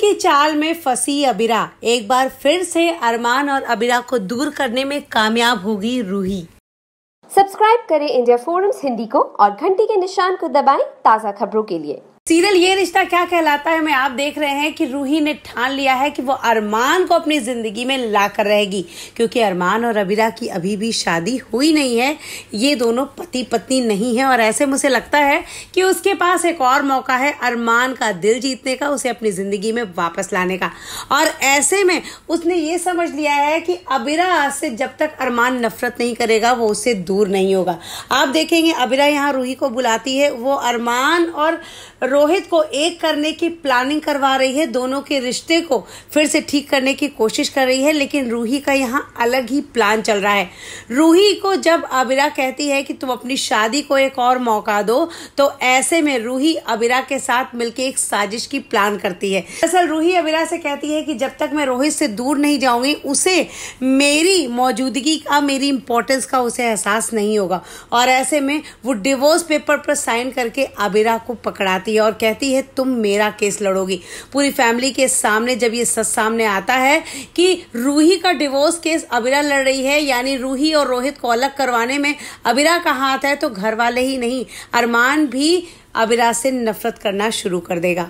की चाल में फंसी अबिरा एक बार फिर से अरमान और अबिरा को दूर करने में कामयाब होगी रूही सब्सक्राइब करें इंडिया फोरम्स हिंदी को और घंटी के निशान को दबाएं ताज़ा खबरों के लिए सीरियल ये रिश्ता क्या कहलाता है मैं आप देख रहे हैं कि रूही ने ठान लिया है कि वो अरमान को अपनी ज़िंदगी में ला कर रहेगी क्योंकि अरमान और अबीरा की अभी भी शादी हुई नहीं है ये दोनों पति पत्नी नहीं है और ऐसे मुझे लगता है कि उसके पास एक और मौका है अरमान का दिल जीतने का उसे अपनी ज़िंदगी में वापस लाने का और ऐसे में उसने ये समझ लिया है कि अबीरा से जब तक अरमान नफरत नहीं करेगा वो उससे दूर नहीं होगा आप देखेंगे अबीरा यहाँ रूही को बुलाती है वो अरमान और रोहित को एक करने की प्लानिंग करवा रही है दोनों के रिश्ते को फिर से ठीक करने की कोशिश कर रही है लेकिन रूही का यहाँ अलग ही प्लान चल रहा है रूही को जब अबिरा कहती है कि तुम अपनी शादी को एक और मौका दो तो ऐसे में रूही अबिरा के साथ मिलकर एक साजिश की प्लान करती है दरअसल रूही अबिरा से कहती है कि जब तक मैं रोहित से दूर नहीं जाऊंगी उसे मेरी मौजूदगी का मेरी इंपॉर्टेंस का उसे एहसास नहीं होगा और ऐसे में वो डिवोर्स पेपर पर साइन करके अबिरा को पकड़ाती है और कहती है तुम मेरा केस लड़ोगी पूरी फैमिली के सामने जब ये सच सामने आता है कि रूही का डिवोर्स केस अबिरा लड़ रही है यानी रूही और रोहित को अलग करवाने में अबिरा का हाथ है तो घर वाले ही नहीं अरमान भी अबिरा से नफरत करना शुरू कर देगा